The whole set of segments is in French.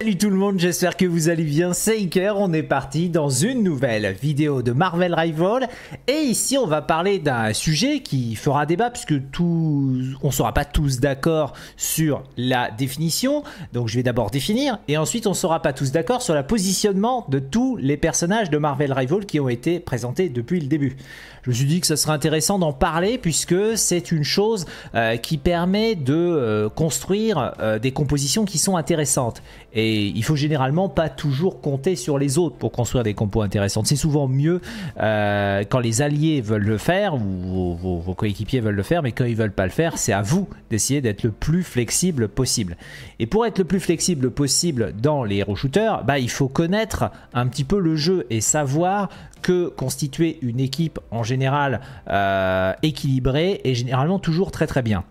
Salut tout le monde, j'espère que vous allez bien, c'est Iker, on est parti dans une nouvelle vidéo de Marvel Rival et ici on va parler d'un sujet qui fera débat puisque tous, on ne sera pas tous d'accord sur la définition, donc je vais d'abord définir et ensuite on ne sera pas tous d'accord sur le positionnement de tous les personnages de Marvel Rival qui ont été présentés depuis le début. Je me suis dit que ce serait intéressant d'en parler puisque c'est une chose euh, qui permet de euh, construire euh, des compositions qui sont intéressantes. Et et il faut généralement pas toujours compter sur les autres pour construire des compos intéressantes. C'est souvent mieux euh, quand les alliés veulent le faire ou vos, coéquipiers veulent le faire, mais quand ils veulent pas le faire, c'est à vous d'essayer d'être le plus flexible possible. Et pour être le plus flexible possible dans les hero shooters, bah, il faut connaître un petit peu le jeu et savoir que constituer une équipe en général euh, équilibrée est généralement toujours très très bien.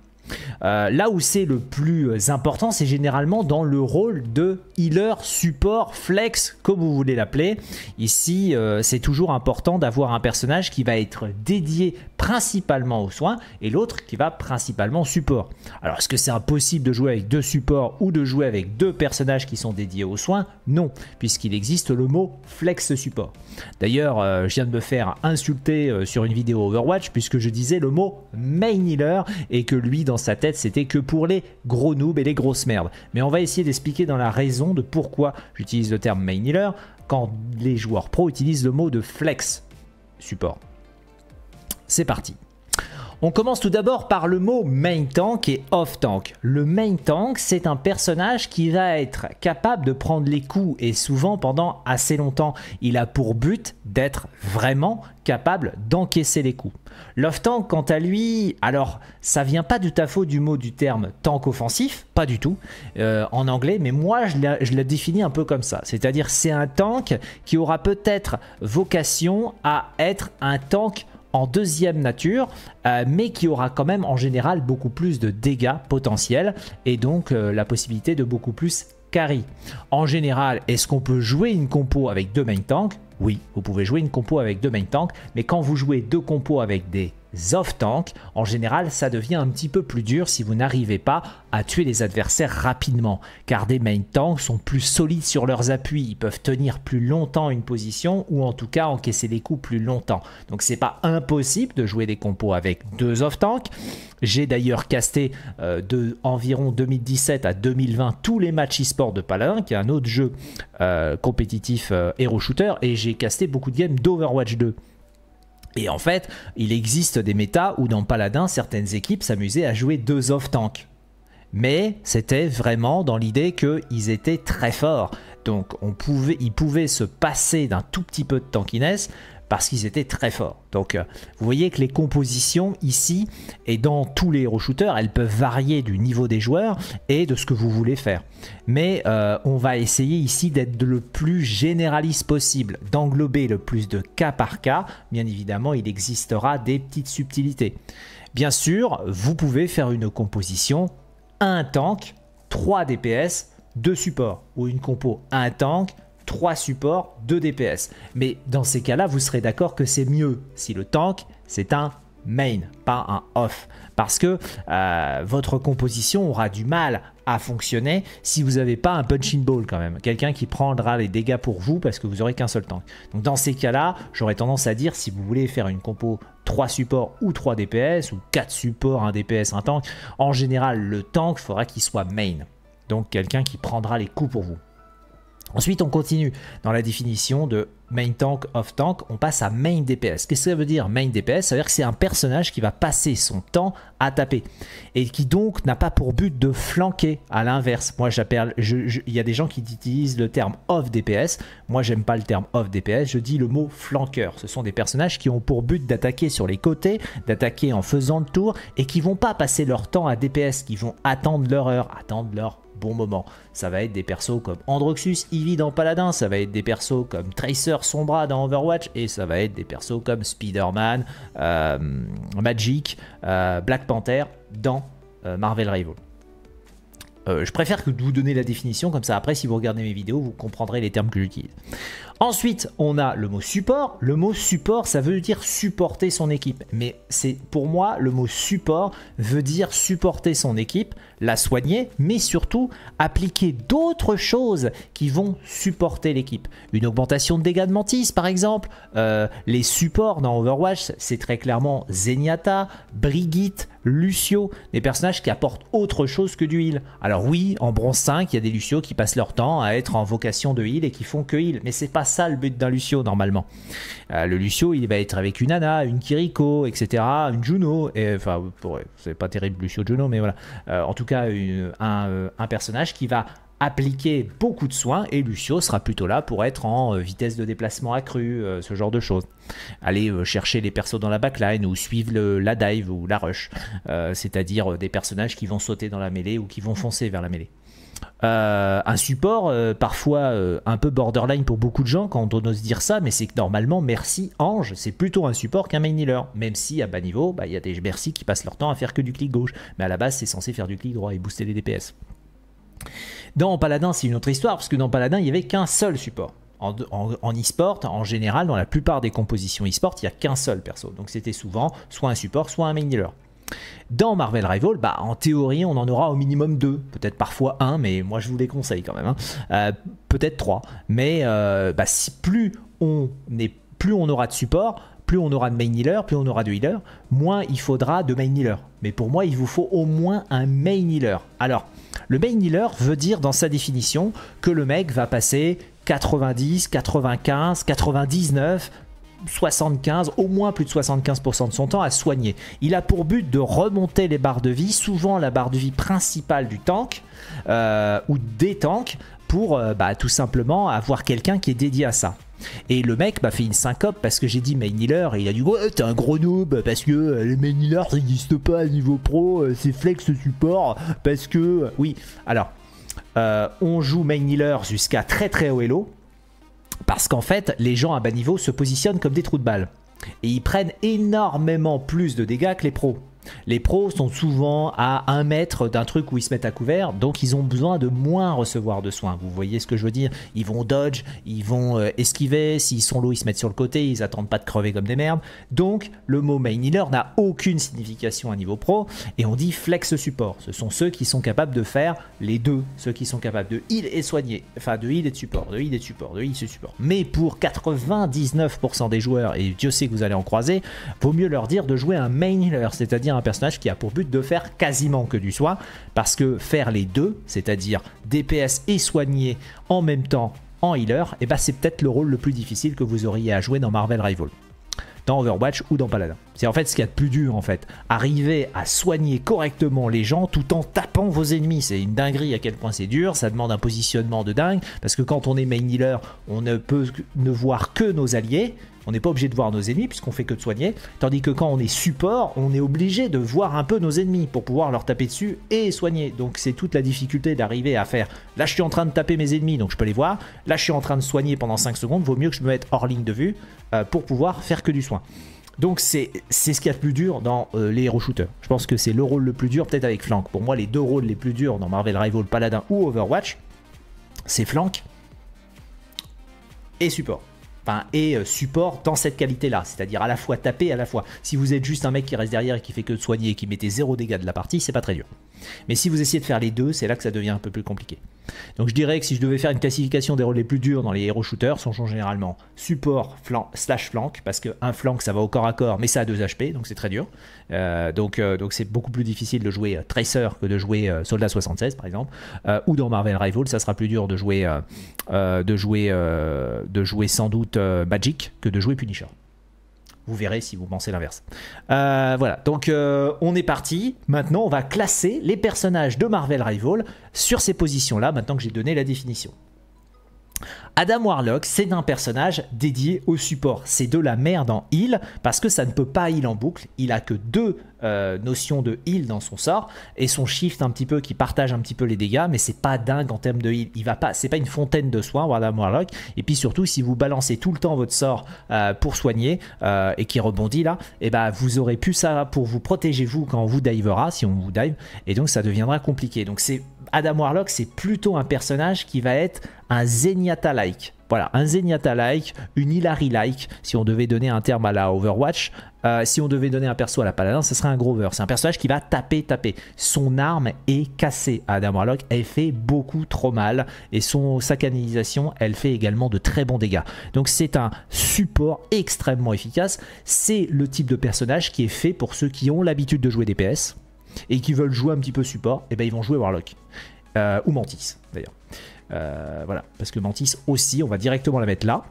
Euh, là où c'est le plus important, c'est généralement dans le rôle de healer, support, flex, comme vous voulez l'appeler. Ici, euh, c'est toujours important d'avoir un personnage qui va être dédié principalement aux soins et l'autre qui va principalement au support. Alors, est-ce que c'est impossible de jouer avec deux supports ou de jouer avec deux personnages qui sont dédiés aux soins Non, puisqu'il existe le mot flex support. D'ailleurs, euh, je viens de me faire insulter sur une vidéo Overwatch puisque je disais le mot main healer et que lui, dans sa tête, c'était que pour les gros noobs et les grosses merdes. Mais on va essayer d'expliquer dans la raison de pourquoi j'utilise le terme main healer quand les joueurs pro utilisent le mot de flex support. C'est parti. On commence tout d'abord par le mot main tank et off tank. Le main tank, c'est un personnage qui va être capable de prendre les coups et souvent pendant assez longtemps. Il a pour but d'être vraiment capable d'encaisser les coups. L'off tank, quant à lui, alors ça vient pas du à du mot du terme tank offensif, pas du tout, euh, en anglais, mais moi je le définis un peu comme ça. C'est-à-dire c'est un tank qui aura peut-être vocation à être un tank en deuxième nature, euh, mais qui aura quand même en général beaucoup plus de dégâts potentiels et donc euh, la possibilité de beaucoup plus carry. En général, est-ce qu'on peut jouer une compo avec deux main tanks Oui, vous pouvez jouer une compo avec deux main tanks, mais quand vous jouez deux compos avec des off-tank. En général, ça devient un petit peu plus dur si vous n'arrivez pas à tuer les adversaires rapidement, car des main tanks sont plus solides sur leurs appuis, ils peuvent tenir plus longtemps une position ou en tout cas encaisser des coups plus longtemps. Donc c'est pas impossible de jouer des compos avec deux off-tanks. J'ai d'ailleurs casté euh, de environ 2017 à 2020 tous les matchs e-sport de Paladin, qui est un autre jeu euh, compétitif euh, héros shooter, et j'ai casté beaucoup de games d'Overwatch 2. Et en fait, il existe des méta où dans Paladin, certaines équipes s'amusaient à jouer deux off tanks. Mais c'était vraiment dans l'idée qu'ils étaient très forts. Donc on pouvait, ils pouvaient se passer d'un tout petit peu de tankiness parce qu'ils étaient très forts. Donc euh, vous voyez que les compositions ici et dans tous les héros shooters, elles peuvent varier du niveau des joueurs et de ce que vous voulez faire. Mais euh, on va essayer ici d'être le plus généraliste possible, d'englober le plus de cas par cas. Bien évidemment, il existera des petites subtilités. Bien sûr, vous pouvez faire une composition un tank, 3 DPS, deux supports ou une compo un tank, 3 supports, 2 DPS. Mais dans ces cas-là, vous serez d'accord que c'est mieux si le tank, c'est un main, pas un off. Parce que euh, votre composition aura du mal à fonctionner si vous n'avez pas un punching ball quand même. Quelqu'un qui prendra les dégâts pour vous parce que vous aurez qu'un seul tank. Donc dans ces cas-là, j'aurais tendance à dire si vous voulez faire une compo 3 supports ou 3 DPS ou 4 supports, 1 DPS, 1 tank, en général le tank faudra qu'il soit main. Donc quelqu'un qui prendra les coups pour vous. Ensuite, on continue dans la définition de main tank, off tank, on passe à main DPS. Qu'est-ce que ça veut dire main DPS Ça veut dire que c'est un personnage qui va passer son temps à taper et qui donc n'a pas pour but de flanquer à l'inverse. Moi j'appelle, il y a des gens qui utilisent le terme off DPS, moi j'aime pas le terme off DPS, je dis le mot flanqueur. Ce sont des personnages qui ont pour but d'attaquer sur les côtés, d'attaquer en faisant le tour et qui vont pas passer leur temps à DPS, qui vont attendre leur heure, attendre leur bon moment. Ça va être des persos comme Androxus, Eevee dans Paladin, ça va être des persos comme Tracer, Sombra dans Overwatch, et ça va être des persos comme Spider-Man, euh, Magic, euh, Black Panther dans euh, Marvel Rival. je préfère que vous donner la définition, comme ça après si vous regardez mes vidéos, vous comprendrez les termes que j'utilise. Ensuite, on a le mot support. Le mot support, ça veut dire supporter son équipe. Mais c'est pour moi, le mot support veut dire supporter son équipe, la soigner, mais surtout appliquer d'autres choses qui vont supporter l'équipe. Une augmentation de dégâts de mantis, par exemple. Euh, les supports dans Overwatch, c'est très clairement Zenyatta, Brigitte, Lucio, des personnages qui apportent autre chose que du heal. Alors oui, en bronze 5, il y a des Lucio qui passent leur temps à être en vocation de heal et qui font que heal, mais c'est pas ça le but d'un Lucio normalement. Euh, le Lucio, il va être avec une Anna, une Kiriko, etc., une Juno. Et, enfin, c'est pas terrible Lucio Juno, mais voilà. Euh, en tout cas, euh, un, personnage qui va appliquer beaucoup de soins et Lucio sera plutôt là pour être en vitesse de déplacement accrue, ce genre de choses. Aller chercher les persos dans la backline ou suivre la dive ou la rush, c'est-à-dire des personnages qui vont sauter dans la mêlée ou qui vont foncer vers la mêlée. Euh, un support euh, parfois euh, un peu borderline pour beaucoup de gens quand on ose dire ça, mais c'est que normalement, merci Ange, c'est plutôt un support qu'un main healer. Même si à bas niveau, bah, il y a des merci qui passent leur temps à faire que du clic gauche, mais à la base, c'est censé faire du clic droit et booster les DPS. Dans Paladin, c'est une autre histoire, parce que dans Paladin, il n'y avait qu'un seul support. En, esport en e-sport, en général, dans la plupart des compositions e-sport, il n'y a qu'un seul perso. Donc c'était souvent soit un support, soit un main healer. Dans Marvel Rival, bah, en théorie, on en aura au minimum deux, peut-être parfois un, mais moi je vous les conseille quand même, hein. euh, peut-être trois. Mais euh, bah, plus on plus on aura de support, plus on aura de main healer, plus on aura de healer, moins il faudra de main healer. Mais pour moi, il vous faut au moins un main healer. Alors, le main healer veut dire dans sa définition que le mec va passer 90, 95, 99 75, au moins plus de 75% de son temps à soigner. Il a pour but de remonter les barres de vie, souvent la barre de vie principale du tank euh, ou des tanks, pour euh, bah, tout simplement avoir quelqu'un qui est dédié à ça. Et le mec m'a bah, fait une syncope parce que j'ai dit main healer et il a dit ouais t'es un gros noob parce que euh, les main healer n'existe pas à niveau pro, c'est flex support parce que oui alors on joue main healer jusqu'à très très haut elo parce qu'en fait, les gens à bas niveau se positionnent comme des trous de balle. Et ils prennent énormément plus de dégâts que les pros. Les pros sont souvent à un mètre d'un truc où ils se mettent à couvert, donc ils ont besoin de moins recevoir de soins. Vous voyez ce que je veux dire Ils vont dodge, ils vont euh, esquiver, s'ils sont low, ils se mettent sur le côté, ils attendent pas de crever comme des merdes. Donc le mot main healer n'a aucune signification à niveau pro et on dit flex support. Ce sont ceux qui sont capables de faire les deux, ceux qui sont capables de heal et soigner, enfin de heal et de support, de heal et de support, de heal et de support. Mais pour 99% des joueurs, et Dieu sait que vous allez en croiser, vaut mieux leur dire de jouer un main healer, c'est-à-dire un personnage qui a pour but de faire quasiment que du soin, parce que faire les deux, c'est-à-dire DPS et soigner en même temps en healer, et eh bah ben, c'est peut-être le rôle le plus difficile que vous auriez à jouer dans Marvel Rival dans Overwatch ou dans Paladin. C'est en fait ce qu'il y a de plus dur en fait. Arriver à soigner correctement les gens tout en tapant vos ennemis. C'est une dinguerie à quel point c'est dur, ça demande un positionnement de dingue, parce que quand on est main healer, on ne peut ne voir que nos alliés, on n'est pas obligé de voir nos ennemis puisqu'on fait que de soigner, tandis que quand on est support, on est obligé de voir un peu nos ennemis pour pouvoir leur taper dessus et soigner. Donc c'est toute la difficulté d'arriver à faire là je suis en train de taper mes ennemis donc je peux les voir, là je suis en train de soigner pendant 5 secondes, vaut mieux que je me mette hors ligne de vue euh, pour pouvoir faire que du soin. Donc c'est ce qu'il y a de plus dur dans euh, les héros shooters. Je pense que c'est le rôle le plus dur, peut-être avec Flank. Pour moi, les deux rôles les plus durs dans Marvel Rival Paladin ou Overwatch, c'est Flank et support et euh, support dans cette qualité-là, c'est-à-dire à la fois taper, à la fois. Si vous êtes juste un mec qui reste derrière et qui fait que de soigner et qui mettez zéro dégâts de la partie, c'est pas très dur. Mais si vous essayez de faire les deux, c'est là que ça devient un peu plus compliqué. Donc je dirais que si je devais faire une classification des rôles les plus durs dans les héros shooters, sont généralement support slash flank, parce qu'un flank ça va au corps à corps, mais ça a 2 HP, donc c'est très dur. Euh, euh, donc c'est beaucoup plus difficile de jouer euh, Tracer que de jouer Soldat 76 par exemple. ou dans Marvel Rival, ça sera plus dur de jouer, de jouer, de jouer sans doute Magic que de jouer Punisher. Vous verrez si vous pensez l'inverse. Euh, voilà, donc euh, on est parti. Maintenant, on va classer les personnages de Marvel Rival sur ces positions-là, maintenant que j'ai donné la définition. Adam Warlock, c'est un personnage dédié au support. C'est de la merde en heal parce que ça ne peut pas heal en boucle. Il a que deux euh, notions de heal dans son sort et son shift un petit peu qui partage un petit peu les dégâts, mais c'est pas dingue en termes de heal. Il va pas, c'est pas une fontaine de soins Adam Warlock. Et puis surtout, si vous balancez tout le temps votre sort euh, pour soigner euh, et qui rebondit là, et eh bah ben, vous aurez plus ça pour vous protéger vous quand on vous divera si on vous dive et donc ça deviendra compliqué. Donc c'est Adam Warlock, c'est plutôt un personnage qui va être un Zenyatta-like. Voilà, un Zenyatta-like, une Hilary-like, si on devait donner un terme à la Overwatch. Euh, si on devait donner un perso à la Paladin, ce serait un Grover. C'est un personnage qui va taper, taper. Son arme est cassée. Adam Warlock, elle fait beaucoup trop mal. Et son, sa canalisation, elle fait également de très bons dégâts. Donc c'est un support extrêmement efficace. C'est le type de personnage qui est fait pour ceux qui ont l'habitude de jouer DPS et qui veulent jouer un petit peu support, et eh ben ils vont jouer Warlock. Euh, ou Mantis, d'ailleurs. Euh, voilà, parce que Mantis aussi, on va directement la mettre là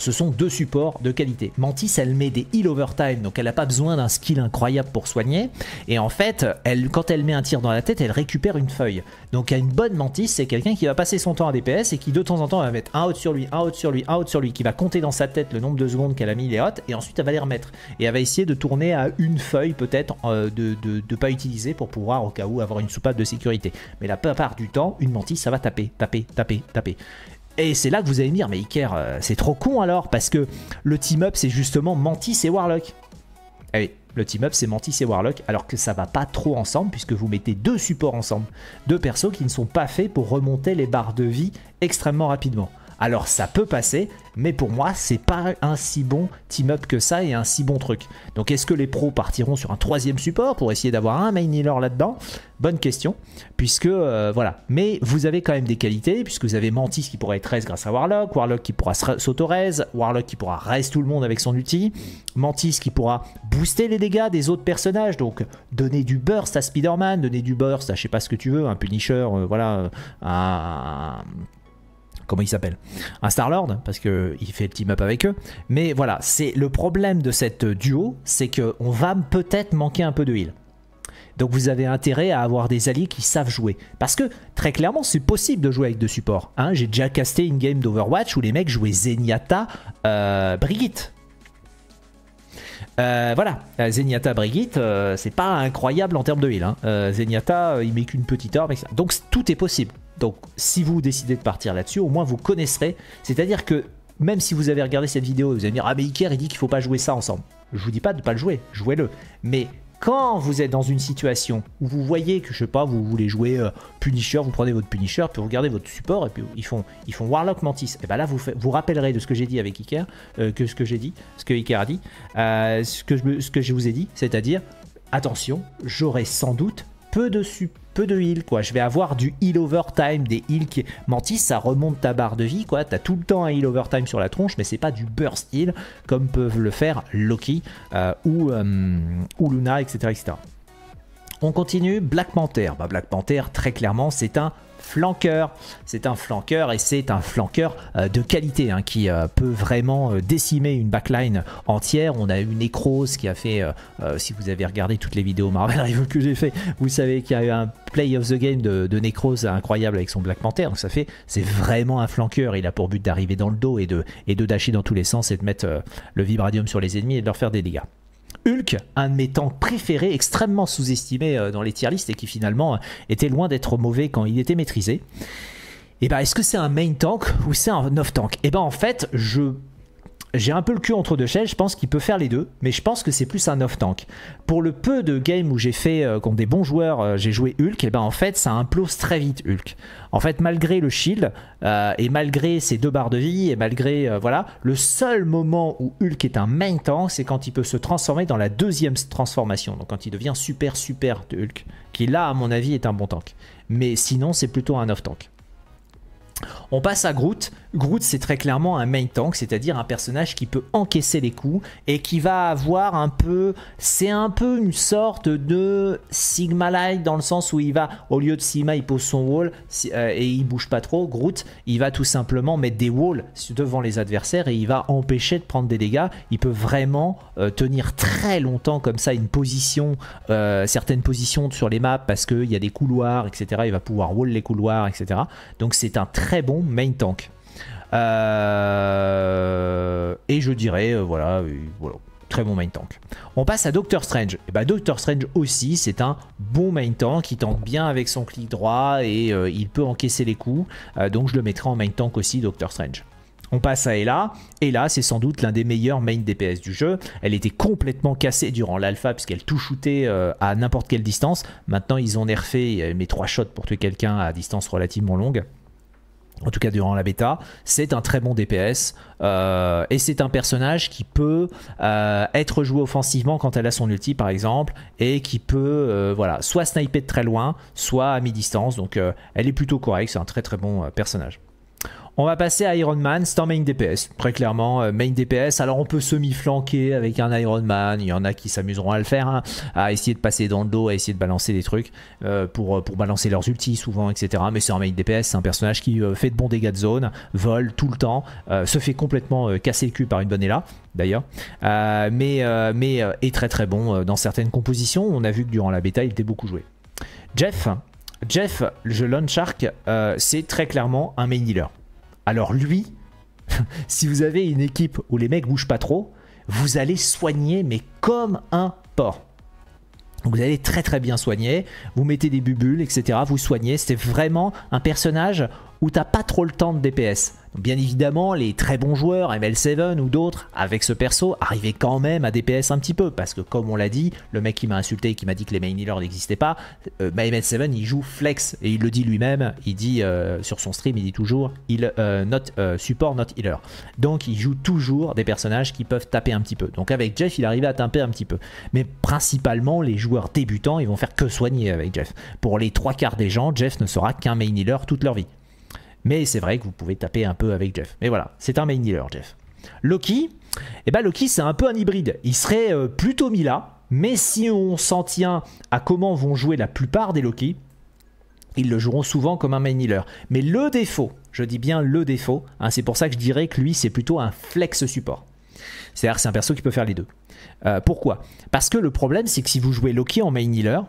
ce sont deux supports de qualité. Mantis, elle met des heal overtime, donc elle n'a pas besoin d'un skill incroyable pour soigner. Et en fait, elle, quand elle met un tir dans la tête, elle récupère une feuille. Donc une bonne Mantis, c'est quelqu'un qui va passer son temps à DPS et qui de temps en temps va mettre un out sur lui, un out sur lui, un out sur lui, qui va compter dans sa tête le nombre de secondes qu'elle a mis les hotes et ensuite elle va les remettre. Et elle va essayer de tourner à une feuille peut-être euh, de ne pas utiliser pour pouvoir au cas où avoir une soupape de sécurité. Mais la plupart du temps, une Mantis, ça va taper, taper, taper, taper. Et c'est là que vous allez me dire, mais Iker, euh, c'est trop con alors, parce que le team-up, c'est justement Mantis et Warlock. Eh oui, le team-up, c'est Mantis et Warlock, alors que ça va pas trop ensemble, puisque vous mettez deux supports ensemble. Deux persos qui ne sont pas faits pour remonter les barres de vie extrêmement rapidement. Alors ça peut passer, mais pour moi, c'est pas un si bon team-up que ça et un si bon truc. Donc est-ce que les pros partiront sur un troisième support pour essayer d'avoir un main healer là-dedans Bonne question, puisque euh, voilà. Mais vous avez quand même des qualités, puisque vous avez Mantis qui pourrait être raise grâce à Warlock, Warlock qui pourra s'auto-raise, Warlock qui pourra raise tout le monde avec son outil, Mantis qui pourra booster les dégâts des autres personnages, donc donner du burst à Spider-Man, donner du burst à je sais pas ce que tu veux, un Punisher, euh, voilà, euh, un comment il s'appelle Un Star-Lord, parce qu'il fait le team-up avec eux. Mais voilà, c'est le problème de cette duo, c'est qu'on va peut-être manquer un peu de heal. Donc vous avez intérêt à avoir des alliés qui savent jouer. Parce que très clairement, c'est possible de jouer avec deux supports. Hein. J'ai déjà casté une game d'Overwatch où les mecs jouaient Zenyatta, euh, Brigitte. Euh, voilà, euh, Zenyatta Brigitte, c'est pas incroyable en termes de heal. Hein. Zenyatta, il met qu'une petite arme. Donc tout est possible. Donc si vous décidez de partir là-dessus, au moins vous connaisserez. C'est-à-dire que même si vous avez regardé cette vidéo, vous allez me dire Ah, mais Iker, il dit qu'il faut pas jouer ça ensemble. Je vous dis pas de ne pas le jouer, jouez-le. Mais quand vous êtes dans une situation où vous voyez que, je sais pas, vous voulez jouer euh, Punisher, vous prenez votre Punisher, puis vous regardez votre support, et puis ils font, ils font Warlock Mantis, et eh bien là, vous vous rappellerez de ce que j'ai dit avec Iker, euh, que ce que j'ai dit, ce que Iker a dit, euh, ce, que je, ce que je vous ai dit, c'est-à-dire, attention, j'aurai sans doute peu de support de heal, quoi. Je vais avoir du heal overtime, des heals qui... mentissent, ça remonte ta barre de vie, quoi. T'as tout le temps un heal overtime sur la tronche, mais c'est pas du burst heal comme peuvent le faire Loki euh, ou, euh, ou Luna, etc., etc. On continue, Black Panther. Bah, Black Panther, très clairement, c'est un flanqueur. C'est un flanqueur et c'est un flanqueur euh, de qualité hein, qui euh, peut vraiment euh, décimer une backline entière. On a eu Necros qui a fait, si vous avez regardé toutes les vidéos Marvel Rival que j'ai fait, vous savez qu'il y a eu un play of the game de, de incroyable avec son Black Panther. Donc ça fait, c'est vraiment un flanqueur. Il a pour but d'arriver dans le dos et de, et de dasher dans tous les sens et de mettre le vibradium sur les ennemis et de leur faire des dégâts. Hulk, un de mes tanks préférés, extrêmement sous-estimé euh, dans les tier lists et qui finalement euh, était loin d'être mauvais quand il était maîtrisé. Et eh ben, est-ce que c'est un main tank ou c'est un off tank Et eh ben, en fait, je j'ai un peu le cul entre deux chaises, je pense qu'il peut faire les deux, mais je pense que c'est plus un off-tank. Pour le peu de games où j'ai fait euh, des bons joueurs, euh, j'ai joué Hulk, et eh ben en fait ça implose très vite Hulk. En fait, malgré le shield, euh, et malgré ses deux barres de vie, et malgré. Euh, voilà, le seul moment où Hulk est un main tank, c'est quand il peut se transformer dans la deuxième transformation, donc quand il devient super super de Hulk, qui là, à mon avis, est un bon tank. Mais sinon, c'est plutôt un off-tank. On passe à Groot. Groot, c'est très clairement un main tank, c'est-à-dire un personnage qui peut encaisser les coups et qui va avoir un peu. C'est un peu une sorte de Sigma-like dans le sens où il va, au lieu de Sigma, il pose son wall euh, et il bouge pas trop. Groot, il va tout simplement mettre des walls devant les adversaires et il va empêcher de prendre des dégâts. Il peut vraiment euh, tenir très longtemps comme ça une position, euh, certaines positions sur les maps parce qu'il y a des couloirs, etc. Il va pouvoir wall les couloirs, etc. Donc c'est un très bon main tank. Euh, et je dirais, euh, euh, voilà, très bon main tank. On passe à Doctor Strange. Et eh ben, Doctor Strange aussi, c'est un bon main tank. Il tank bien avec son clic droit et il peut encaisser les coups. donc je le mettrai en main tank aussi, Doctor Strange. On passe à Ella. Ella, c'est sans doute l'un des meilleurs main DPS du jeu. Elle était complètement cassée durant l'alpha puisqu'elle tout shootait à n'importe quelle distance. Maintenant, ils ont nerfé mes trois shots pour tuer quelqu'un à distance relativement longue en tout cas durant la bêta, c'est un très bon DPS euh, et c'est un personnage qui peut euh, être joué offensivement quand elle a son ulti par exemple et qui peut euh, voilà soit sniper de très loin, soit à mi-distance. Donc elle est plutôt correcte, c'est un très très bon personnage. On va passer à Iron Man, c'est en main DPS, très clairement, euh, main DPS, alors on peut semi-flanquer avec un Iron Man, il y en a qui s'amuseront à le faire, hein, à essayer de passer dans le dos, à essayer de balancer des trucs, euh, pour, euh, pour balancer leurs ultis souvent, etc. Mais c'est un main DPS, c'est un personnage qui fait de bons dégâts de zone, vole tout le temps, se fait complètement casser le cul par une bonne Ella, d'ailleurs, mais, est très très bon dans certaines compositions, on a vu que durant la bêta il était beaucoup joué. Jeff, Jeff, le Lone Shark, c'est très clairement un main healer. Alors lui, si vous avez une équipe où les mecs bougent pas trop, vous allez soigner mais comme un porc. vous allez très très bien soigner, vous mettez des bubules, etc. Vous soignez, c'est vraiment un personnage où t'as pas trop le temps de DPS. bien évidemment, les très bons joueurs, ML7 ou d'autres, avec ce perso, arrivaient quand même à DPS un petit peu, parce que comme on l'a dit, le mec qui m'a insulté et qui m'a dit que les main healers n'existaient pas, euh, bah, ML7 il joue flex, et il le dit lui-même, il dit euh, sur son stream, il dit toujours, il euh, note support, not healer. Donc il joue toujours des personnages qui peuvent taper un petit peu. Donc avec Jeff, il arrivait à taper un petit peu. Mais principalement, les joueurs débutants, ils vont faire que soigner avec Jeff. Pour les trois quarts des gens, Jeff ne sera qu'un main healer toute leur vie. Mais c'est vrai que vous pouvez taper un peu avec Jeff. Mais voilà, c'est un main healer, Jeff. Loki, eh ben Loki c'est un peu un hybride. Il serait euh, plutôt là. mais si on s'en tient à comment vont jouer la plupart des Loki, ils le joueront souvent comme un main healer. Mais le défaut, je dis bien le défaut, hein, c'est pour ça que je dirais que lui c'est plutôt un flex support. C'est-à-dire c'est un perso qui peut faire les deux. Euh, pourquoi Parce que le problème c'est que si vous jouez Loki en main healer,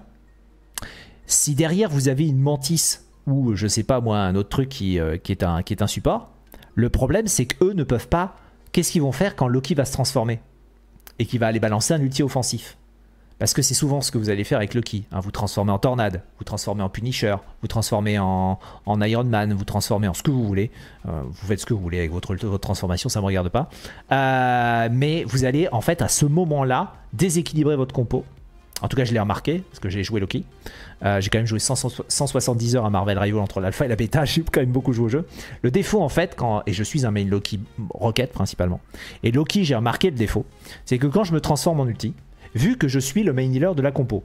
si derrière vous avez une Mantis ou euh, je sais pas moi, un autre truc qui, euh, qui, est, un, un support. Le problème, c'est qu'eux ne peuvent pas. Qu'est-ce qu'ils vont faire quand Loki va se transformer et qu'il va aller balancer un ulti offensif Parce que c'est souvent ce que vous allez faire avec Loki. Hein. Vous transformez en tornade, vous transformez en Punisher, vous transformez en, Iron Man, vous transformez en ce que vous voulez. Euh, vous faites ce que vous voulez avec votre, votre transformation, ça ne me regarde pas. mais vous allez en fait à ce moment-là déséquilibrer votre compo en tout cas, je l'ai remarqué, parce que j'ai joué Loki. Euh, j'ai quand même joué 170 heures à Marvel Rival entre l'alpha et la bêta, j'ai quand même beaucoup joué au jeu. Le défaut, en fait, quand, et je suis un main Loki Rocket principalement, et Loki, j'ai remarqué le défaut, c'est que quand je me transforme en ulti, vu que je suis le main healer de la compo,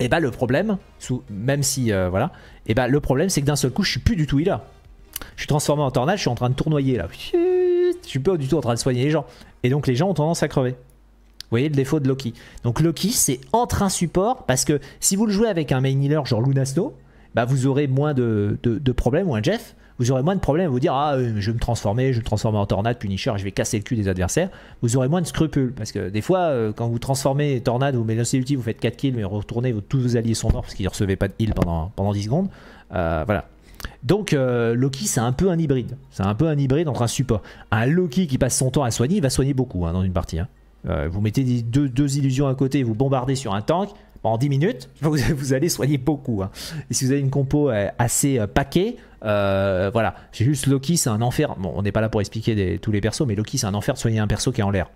et eh bah ben, le problème, même si, euh, voilà, et eh bah ben, le problème, c'est que d'un seul coup, je suis plus du tout healer. Je suis transformé en tornade, je suis en train de tournoyer là. Je suis pas du tout en train de soigner les gens. Et donc les gens ont tendance à crever. Vous voyez le défaut de Loki. Donc Loki, c'est entre un support, parce que si vous le jouez avec un main healer genre Lunasno, bah vous aurez moins de, problèmes, ou un Jeff, vous aurez moins de problèmes à vous dire Ah, euh, je vais me transformer, je vais me transformer en tornade, punisher, je vais casser le cul des adversaires. Vous aurez moins de scrupules. Parce que des fois, euh, quand vous transformez tornade, ou mettez vous faites 4 kills, mais retournez, tous vos alliés sont morts parce qu'ils ne recevaient pas de heal pendant, pendant 10 secondes. Euh, voilà. Donc Loki c'est un peu un hybride, c'est un peu un hybride entre un support. Un Loki qui passe son temps à soigner, il va soigner beaucoup hein, dans une partie. Hein. Euh, vous mettez deux, illusions à côté, vous bombardez sur un tank, en 10 minutes, vous, allez soigner beaucoup. Hein. Et si vous avez une compo euh, assez euh, paquet, voilà, j'ai juste Loki, c'est un enfer. Bon, on n'est pas là pour expliquer tous les persos, mais Loki, c'est un enfer de soigner un perso qui est en l'air.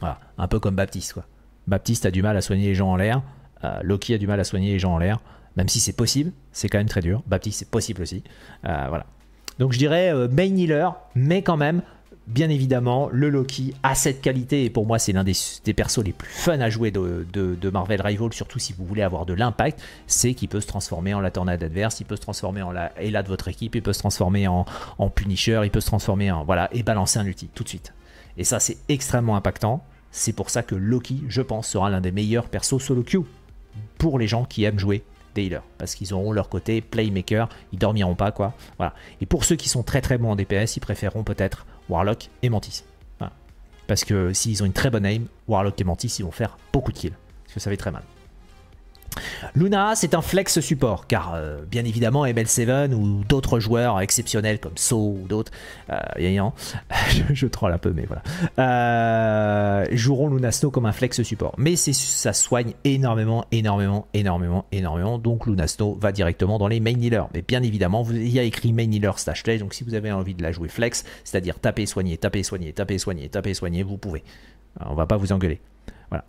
Voilà, un peu comme Baptiste, quoi. Baptiste a du mal à soigner les gens en l'air. Loki a du mal à soigner les gens en l'air. Même si c'est possible, c'est quand même très dur. Baptiste, c'est possible aussi. voilà. Donc je dirais main healer, mais quand même bien évidemment, le Loki a cette qualité et pour moi c'est l'un des, persos les plus fun à jouer de, Marvel Rival, surtout si vous voulez avoir de l'impact, c'est qu'il peut se transformer en la tornade adverse, il peut se transformer en la Hela de votre équipe, il peut se transformer en, Punisher, il peut se transformer en... Voilà, et balancer un ulti tout de suite. Et ça c'est extrêmement impactant, c'est pour ça que Loki, je pense, sera l'un des meilleurs persos solo queue pour les gens qui aiment jouer des parce qu'ils auront leur côté playmaker, ils dormiront pas quoi. Voilà. Et pour ceux qui sont très très bons en DPS, ils préféreront peut-être Warlock et Mantis. Parce que s'ils ont une très bonne aim, Warlock et Mantis, ils vont faire beaucoup de kills. Parce que ça être très mal. Luna c'est un flex support, car euh, bien évidemment ML7 ou d'autres joueurs exceptionnels comme So ou d'autres, euh, je, je, troll un peu mais voilà, euh, joueront Luna Snow comme un flex support. Mais ça soigne énormément, énormément, énormément, énormément, donc Luna Snow va directement dans les main healers. Mais bien évidemment, il y a écrit main healer slash donc si vous avez envie de la jouer flex, c'est-à-dire taper, soigner, taper, soigner, taper, soigner, taper, soigner, vous pouvez. on va pas vous engueuler. Voilà.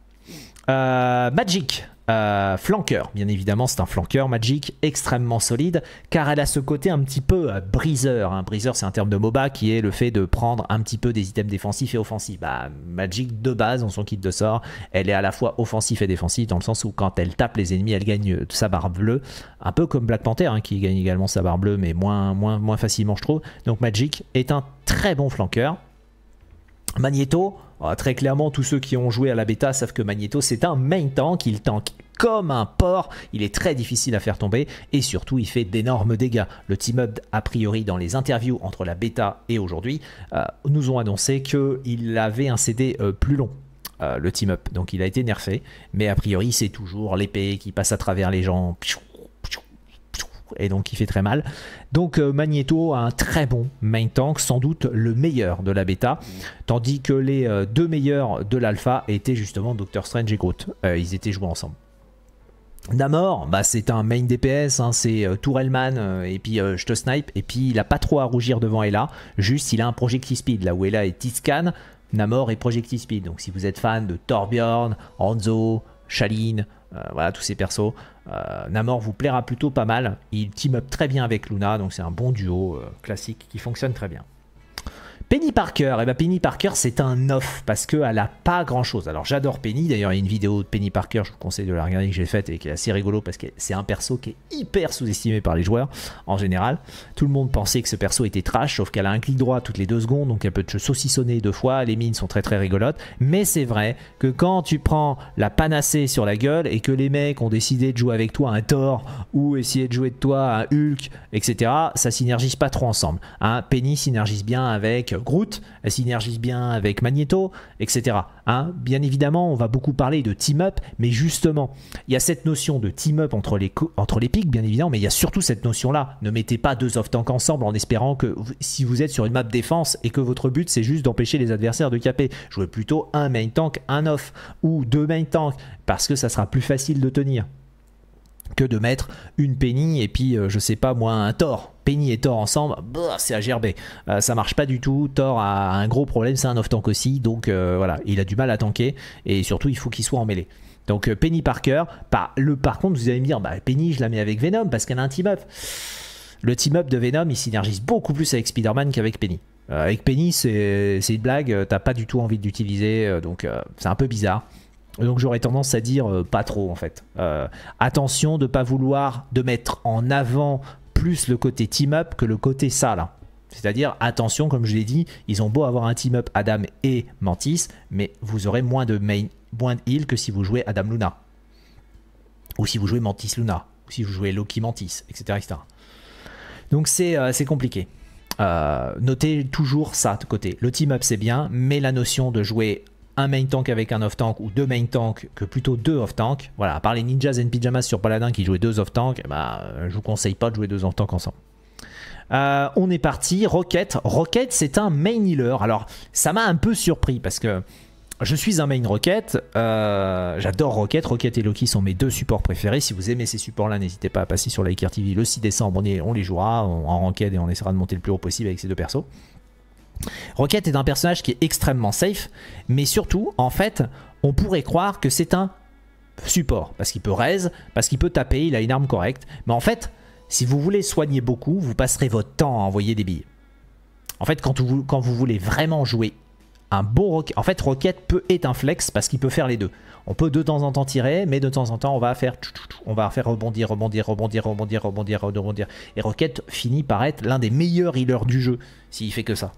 Euh, Magic, euh, flanqueur, bien évidemment, c'est un flanqueur Magic extrêmement solide, car elle a ce côté un petit peu euh, briseur. Un hein. Briseur, c'est un terme de MOBA qui est le fait de prendre un petit peu des items défensifs et offensifs. Bah, Magic, de base, dans son kit de sort, elle est à la fois offensif et défensif, dans le sens où quand elle tape les ennemis, elle gagne sa barre bleue, un peu comme Black Panther, hein, qui gagne également sa barre bleue, mais moins, moins, moins facilement, je trouve. Donc Magic est un très bon flanqueur. Magneto, ah, très clairement, tous ceux qui ont joué à la bêta savent que Magneto, c'est un main tank, il tank comme un porc, il est très difficile à faire tomber et surtout il fait d'énormes dégâts. Le team-up, a priori, dans les interviews entre la bêta et aujourd'hui, euh, nous ont annoncé qu'il avait un CD euh, plus long. Euh, le team-up, donc il a été nerfé, mais a priori c'est toujours l'épée qui passe à travers les gens, et donc il fait très mal. Donc euh, Magneto a un très bon main tank, sans doute le meilleur de la bêta, tandis que les euh, deux meilleurs de l'alpha étaient justement Doctor Strange et Groot. Euh, ils étaient joués ensemble. Namor, bah c'est un main DPS, hein, c'est Tourelman et puis je te snipe et puis il a pas trop à rougir devant Ella, juste il a un projectile speed là où Ella est T-scan Namor est projectile speed. Donc si vous êtes fan de Torbjorn, Hanzo, Shaline, voilà tous ces persos, euh, Namor vous plaira plutôt pas mal. Il team up très bien avec Luna, donc c'est un bon duo euh, classique qui fonctionne très bien. Penny Parker, et eh ben Penny Parker c'est un off parce qu'elle n'a pas grand chose. Alors j'adore Penny, d'ailleurs il y a une vidéo de Penny Parker, je vous conseille de la regarder que j'ai faite et qui est assez rigolo parce que c'est un perso qui est hyper sous-estimé par les joueurs en général. Tout le monde pensait que ce perso était trash, sauf qu'elle a un clic droit toutes les deux secondes, donc elle peut te saucissonner deux fois, les mines sont très très rigolotes. Mais c'est vrai que quand tu prends la panacée sur la gueule et que les mecs ont décidé de jouer avec toi un Thor ou essayer de jouer de toi un Hulk, etc., ça synergise pas trop ensemble. Hein, Penny synergise bien avec Groot, elle synergise bien avec Magneto, etc. Hein, bien évidemment, on va beaucoup parler de team-up, mais justement, il y a cette notion de team-up entre les, entre les pics, bien évidemment, mais il y a surtout cette notion-là. Ne mettez pas deux off-tank ensemble en espérant que si vous êtes sur une map défense et que votre but c'est juste d'empêcher les adversaires de caper, jouez plutôt un main tank, un off, ou deux main tanks, parce que ça sera plus facile de tenir que de mettre une Penny et puis euh, je sais pas moi un Thor. Penny et Thor ensemble, bah, c'est à gerber. Euh, ça marche pas du tout. Thor a un gros problème, c'est un off-tank aussi. Donc euh, voilà, il a du mal à tanker et surtout il faut qu'il soit en mêlée. Donc Penny Parker, par, bah, le, par contre vous allez me dire, bah, Penny je la mets avec Venom parce qu'elle a un team-up. Le team-up de Venom il synergise beaucoup plus avec Spider-Man qu'avec Penny. avec Penny c'est une blague, t'as pas du tout envie d'utiliser, donc c'est un peu bizarre. Donc j'aurais tendance à dire euh, pas trop en fait. Euh, attention de pas vouloir de mettre en avant plus le côté team-up que le côté ça là. C'est-à-dire attention, comme je l'ai dit, ils ont beau avoir un team-up Adam et Mantis, mais vous aurez moins de main, moins de heal que si vous jouez Adam Luna. Ou si vous jouez Mantis Luna. Ou si vous jouez Loki Mantis, etc. Donc c'est euh, compliqué. notez toujours ça de côté. Le team-up c'est bien, mais la notion de jouer un main tank avec un off-tank ou deux main tank que plutôt deux off-tank. Voilà, à part les ninjas et pyjamas sur Paladin qui jouaient deux off-tank, eh bah, ben, je vous conseille pas de jouer deux off-tank ensemble. Euh, on est parti, Rocket. Rocket, c'est un main healer. Alors, ça m'a un peu surpris parce que je suis un main Rocket. Euh, j'adore Rocket. Rocket et Loki sont mes deux supports préférés. Si vous aimez ces supports-là, n'hésitez pas à passer sur la TV le 6 décembre. On, les jouera en ranked et on essaiera de monter le plus haut possible avec ces deux persos. Rocket est un personnage qui est extrêmement safe, mais surtout, en fait, on pourrait croire que c'est un support, parce qu'il peut raise, parce qu'il peut taper, il a une arme correcte, mais en fait, si vous voulez soigner beaucoup, vous passerez votre temps à envoyer des billes. En fait, quand vous, voulez vraiment jouer un bon Rocket, en fait, Rocket peut être un flex parce qu'il peut faire les deux. On peut de temps en temps tirer, mais de temps en temps, on va faire, on va faire rebondir, rebondir, rebondir, rebondir, rebondir, rebondir. Et Rocket finit par être l'un des meilleurs healers du jeu s'il fait que ça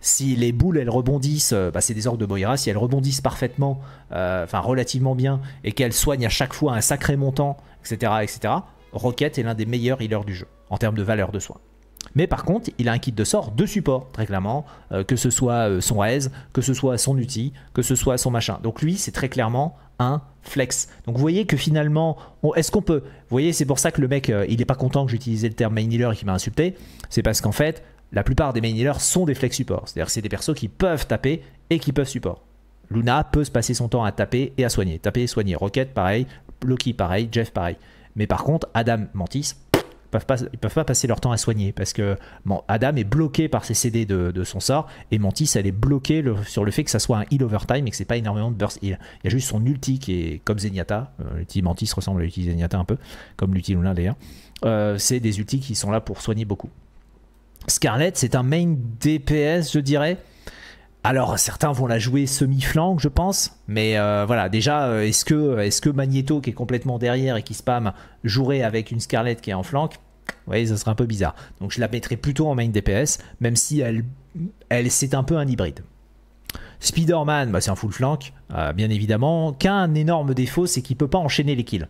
si les boules elles rebondissent, euh, bah, c'est des orques de Moira, si elles rebondissent parfaitement, euh, enfin relativement bien, et qu'elles soignent à chaque fois un sacré montant, etc., etc., Rocket est l'un des meilleurs healers du jeu, en termes de valeur de soins. Mais par contre, il a un kit de sort de support, très clairement, euh, que ce soit son aise, que ce soit son outil, que ce soit son machin. Donc lui, c'est très clairement un flex. Donc vous voyez que finalement, est-ce qu'on peut... Vous voyez, c'est pour ça que le mec, il n'est pas content que j'utilisais le terme main healer et qu'il m'a insulté. C'est parce qu'en fait, la plupart des main healers sont des flex supports. C'est-à-dire c'est des persos qui peuvent taper et qui peuvent support. Luna peut se passer son temps à taper et à soigner. Taper et soigner. Rocket, pareil. Loki, pareil. Jeff, pareil. Mais par contre, Adam, Mantis, peuvent pas, ils peuvent pas passer leur temps à soigner parce que Adam est bloqué par ses CD de, son sort et Mantis elle est bloquée sur le fait que ça soit un heal overtime et que c'est pas énormément de burst heal. Il y a juste son ulti qui est comme Zenyatta, euh, Mantis ressemble à l'ulti Zenyatta un peu, comme l'ulti Luna d'ailleurs. Euh, c'est des ultis qui sont là pour soigner beaucoup. Scarlet c'est un main DPS, je dirais. Alors certains vont la jouer semi flank je pense, mais euh, voilà, déjà, euh, est-ce que, est que Magneto, qui est complètement derrière et qui spam, jouerait avec une Scarlett qui est en flank Vous voyez, ça serait un peu bizarre. Donc je la mettrais plutôt en main DPS, même si elle, elle c'est un peu un hybride. Spider-Man, bah, c'est un full flank, euh, bien évidemment, qu'un énorme défaut, c'est qu'il peut pas enchaîner les kills.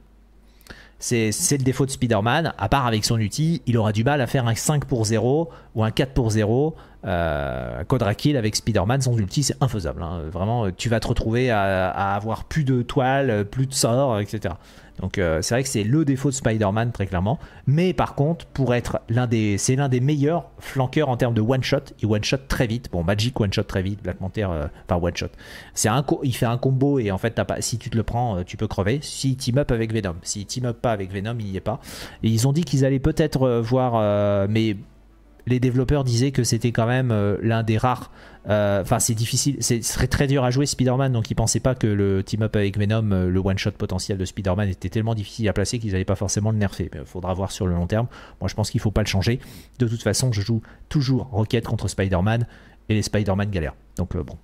C'est le défaut de Spider-Man. À part avec son outil, il aura du mal à faire un 5 pour 0 ou un 4 pour 0. Euh, Codra avec Spider-Man sans ulti, c'est infaisable. Hein. Vraiment, tu vas te retrouver à, à, avoir plus de toiles, plus de sorts, etc. Donc euh, c'est vrai que c'est le défaut de Spider-Man très clairement. Mais par contre, pour être l'un des, c'est l'un des meilleurs flanqueurs en termes de one shot. Il one shot très vite. Bon, Magic one shot très vite. Black Panther par euh, one shot. C'est un, il fait un combo et en fait, pas, si tu te le prends, euh, tu peux crever. Si team up avec Venom, si team up pas avec Venom, il n'y est pas. Et ils ont dit qu'ils allaient peut-être voir, mais les développeurs disaient que c'était quand même euh, l'un des rares. Euh, enfin, c'est difficile, c'est serait très dur à jouer Spider-Man, donc ils pensaient pas que le team-up avec Venom, euh, le one-shot potentiel de Spider-Man était tellement difficile à placer qu'ils n'allaient pas forcément le nerfer. Mais il faudra voir sur le long terme. Moi, je pense qu'il ne faut pas le changer. De toute façon, je joue toujours Rocket contre Spider-Man et les Spider-Man galèrent. Donc, bon.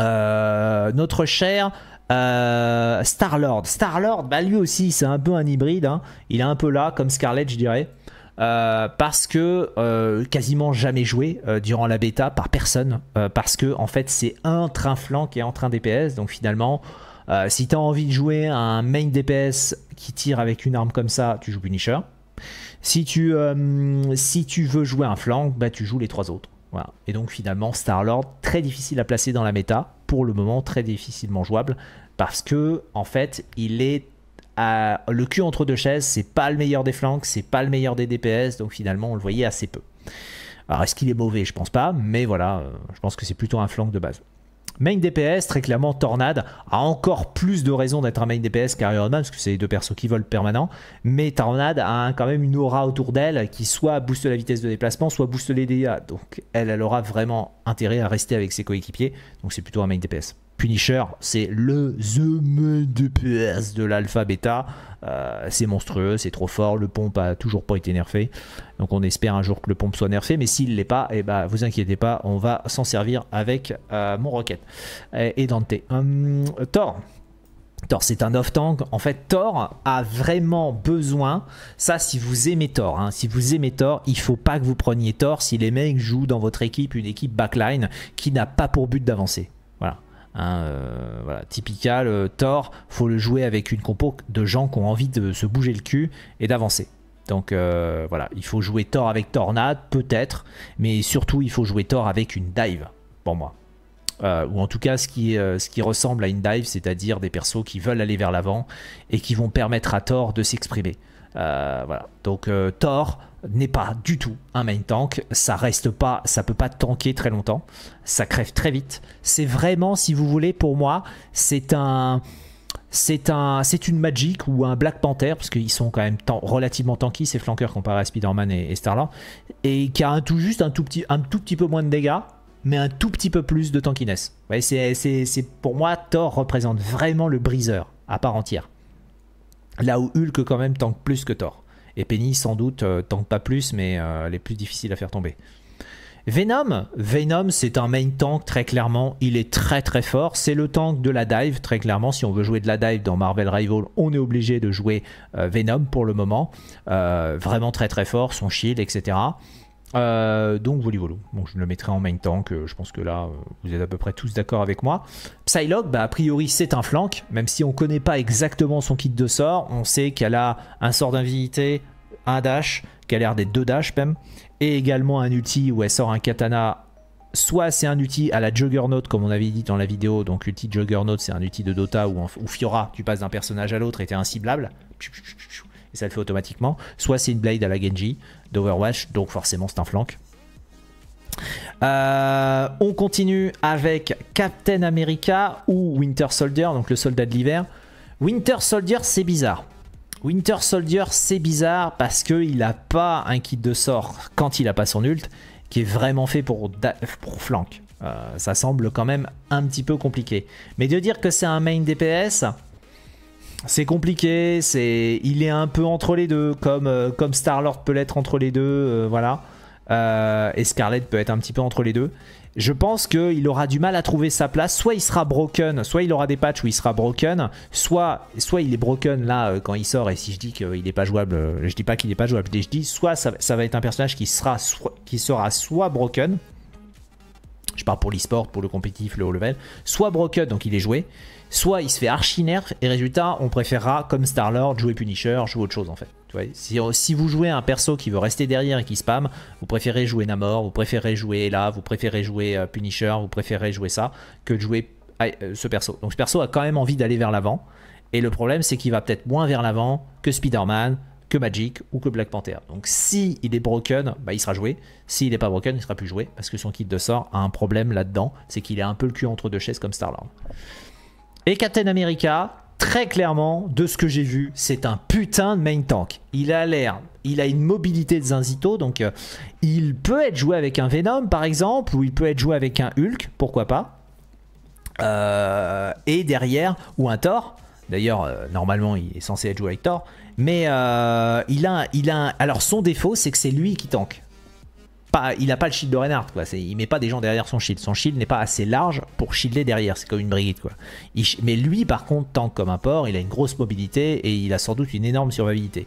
notre cher Star-Lord. Star-Lord, bah lui aussi, c'est un peu un hybride. Hein. Il est un peu là, comme Scarlet, je dirais. Euh, parce que euh, quasiment jamais joué euh, durant la bêta par personne, parce que en fait c'est un train flanc qui est en train DPS, donc finalement si tu as envie de jouer un main DPS qui tire avec une arme comme ça, tu joues Punisher. Si tu, si tu veux jouer un flanc, bah, tu joues les trois autres. Et donc finalement Star-Lord, très difficile à placer dans la méta, pour le moment très difficilement jouable, parce que en fait il est le cul entre deux chaises, c'est pas le meilleur des flancs, c'est pas le meilleur des DPS, donc finalement on le voyait assez peu. Alors est-ce qu'il est mauvais Je pense pas, mais voilà, euh, je pense que c'est plutôt un flanc de base. Main DPS, très clairement, Tornade a encore plus de raisons d'être un main DPS qu'Iron parce que c'est les deux persos qui volent permanent. Mais Tornade a quand même une aura autour d'elle qui soit booste la vitesse de déplacement, soit booste les dégâts. Donc elle, elle aura vraiment intérêt à rester avec ses coéquipiers. Donc c'est plutôt un main DPS. Punisher, c'est le The DPS de l'alpha beta euh, c'est monstrueux, c'est trop fort, le pompe a toujours pas été nerfé. Donc on espère un jour que le pompe soit nerfé, mais s'il l'est pas, et eh ben, vous inquiétez pas, on va s'en servir avec euh, mon Rocket et Dante. Hum, Thor. Thor, c'est un off-tank. En fait, Thor a vraiment besoin. Ça, si vous aimez Thor, hein, si vous aimez Thor, il faut pas que vous preniez Thor si les mecs jouent dans votre équipe une équipe backline qui n'a pas pour but d'avancer. Hein, euh, voilà, typical, euh, faut le jouer avec une compo de gens qui ont envie de se bouger le cul et d'avancer. Donc euh, voilà, il faut jouer Thor avec Tornade, peut-être, mais surtout il faut jouer Thor avec une dive, pour moi. Euh, ou en tout cas ce qui, ce qui ressemble à une dive, c'est-à-dire des persos qui veulent aller vers l'avant et qui vont permettre à Thor de s'exprimer. Euh, voilà. Donc euh, Thor n'est pas du tout un main tank, ça reste pas, ça peut pas tanker très longtemps, ça crève très vite. C'est vraiment, si vous voulez, pour moi, c'est un, c'est un, c'est une Magic ou un Black Panther parce qu'ils sont quand même relativement tanky ces flanqueurs comparés à Spider-Man et, Star Lord, et qui a un tout juste un tout petit, un tout petit peu moins de dégâts mais un tout petit peu plus de tankiness. Ouais, c'est, pour moi, Thor représente vraiment le briseur à part entière. Là où Hulk quand même tank plus que Thor. Et Penny sans doute euh, tank pas plus, mais euh, elle est plus difficile à faire tomber. Venom, Venom c'est un main tank très clairement, il est très très fort, c'est le tank de la dive très clairement, si on veut jouer de la dive dans Marvel Rival on est obligé de jouer euh, Venom pour le moment, vraiment très très fort, son shield etc. Euh, donc Volivolo, bon, je le mettrai en main tank, je pense que là euh, vous êtes à peu près tous d'accord avec moi. Psylocke, bah, a priori c'est un flank, même si on connaît pas exactement son kit de sort, on sait qu'elle a un sort d'invité, un dash, qu'elle a l'air d'être deux dash même, et également un ulti où elle sort un katana, soit c'est un ulti à la Juggernaut comme on avait dit dans la vidéo, donc ulti Juggernaut c'est un ulti de Dota où, Fiora tu passes d'un personnage à l'autre et t'es inciblable, et ça le fait automatiquement. Soit c'est une blade à la Genji d'Overwatch, donc forcément c'est un flank. Euh, on continue avec Captain America ou Winter Soldier, donc le soldat de l'hiver. Winter Soldier, c'est bizarre. Winter Soldier, c'est bizarre parce qu'il n'a pas un kit de sort quand il n'a pas son ult, qui est vraiment fait pour, pour flank. Euh, ça semble quand même un petit peu compliqué. Mais de dire que c'est un main DPS, c'est compliqué, c'est il est un peu entre les deux, comme, euh, comme Star-Lord peut l'être entre les deux, euh, voilà. Euh, et Scarlett peut être un petit peu entre les deux. Je pense qu'il aura du mal à trouver sa place. Soit il sera broken, soit il aura des patchs où il sera broken, soit, soit il est broken là quand il sort. Et si je dis qu'il n'est pas jouable, je dis pas qu'il n'est pas jouable, je dis soit ça, va être un personnage qui, sera, soit, qui sera soit broken, je parle pour le pour le compétitif, le haut level, soit broken, donc il est joué, soit il se fait archi nerf et résultat on préférera comme Star-Lord jouer Punisher, jouer autre chose en fait. si, vous jouez un perso qui veut rester derrière et qui spam, vous préférez jouer Namor, vous préférez jouer là, vous préférez jouer euh, Punisher, vous préférez jouer ça que de jouer ah, euh, ce perso. Donc ce perso a quand même envie d'aller vers l'avant et le problème c'est qu'il va peut-être moins vers l'avant que Spider-Man, que Magic ou que Black Panther. Donc si il est broken, bah, il sera joué. S'il n'est pas broken, il ne sera plus joué parce que son kit de sort a un problème là-dedans, c'est qu'il est un peu le cul entre deux chaises comme Star-Lord. Et Captain America, très clairement, de ce que j'ai vu, c'est un putain de main tank. Il a l'air, il a une mobilité de Zinzito, donc euh, il peut être joué avec un Venom par exemple, ou il peut être joué avec un Hulk, pourquoi pas. Euh, et derrière, ou un Thor. D'ailleurs, euh, normalement, il est censé être joué avec Thor. Mais il a, il a, alors son défaut, c'est que c'est lui qui tank il a pas le shield de Reinhardt, quoi. Il met pas des gens derrière son shield. Son shield n'est pas assez large pour shielder derrière. C'est comme une brigade, quoi. mais lui, par contre, tank comme un porc, il a une grosse mobilité et il a sans doute une énorme survivabilité.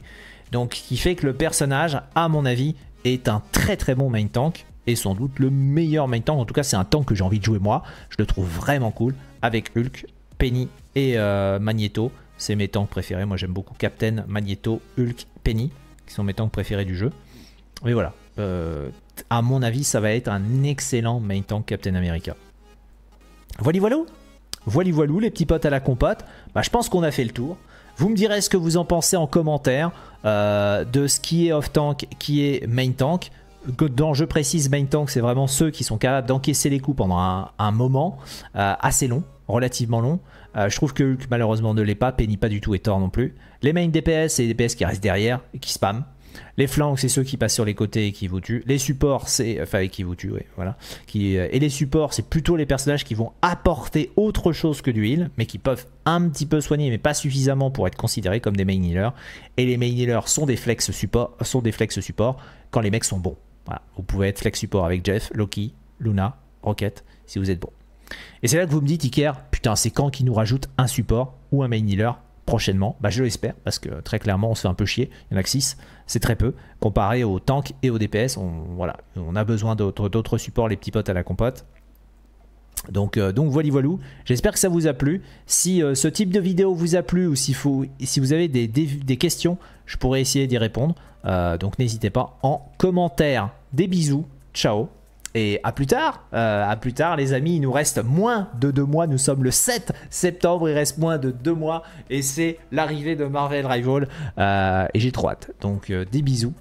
Donc, qui fait que le personnage, à mon avis, est un très très bon main tank et sans doute le meilleur main tank. En tout cas, c'est un tank que j'ai envie de jouer moi. Je le trouve vraiment cool avec Hulk, Penny et euh, Magneto. C'est mes tanks préférés. Moi, j'aime beaucoup Captain, Magneto, Hulk, Penny, qui sont mes tanks préférés du jeu. Mais voilà, euh, à mon avis, ça va être un excellent main tank Captain America. Voilà, voilà. Voilà, voilà, les petits potes à la compote. Bah, je pense qu'on a fait le tour. Vous me direz ce que vous en pensez en commentaire euh, de ce qui est off-tank, qui est main tank. Dans, je précise, main tank, c'est vraiment ceux qui sont capables d'encaisser les coups pendant un, moment euh, assez long, relativement long. je trouve que Hulk, malheureusement, ne l'est pas. pénit pas du tout, et tort non plus. Les main DPS, c'est les DPS qui restent derrière et qui spam. Les flancs, c'est ceux qui passent sur les côtés et qui vous tuent. Les supports, c'est. Enfin, qui vous tuent, voilà. Euh, et les supports, c'est plutôt les personnages qui vont apporter autre chose que du heal, mais qui peuvent un petit peu soigner, mais pas suffisamment pour être considérés comme des main healers. Et les main healers sont des flex support, support quand les mecs sont bons. Vous pouvez être flex support avec Jeff, Loki, Luna, Rocket, si vous êtes bon. Et c'est là que vous me dites, Iker, putain, c'est quand qu'ils nous rajoutent un support ou un main healer prochainement. Bah, je l'espère, parce que très clairement, on se fait un peu chier. Il y en a que 6, c'est très peu. Comparé aux tanks et aux DPS, on, voilà, on a besoin d'autres supports, les petits potes à la compote. Donc, euh, donc voilà, voilou. J'espère que ça vous a plu. Si euh, ce type de vidéo vous a plu ou si, faut, si vous avez des, questions, je pourrais essayer d'y répondre. Euh, donc n'hésitez pas en commentaire. Des bisous. Ciao. Et à plus tard, euh, à plus tard les amis, il nous reste moins de deux mois, nous sommes le 7 septembre, il reste moins de deux mois et c'est l'arrivée de Marvel Rival euh, et j'ai trop hâte. Donc euh, des bisous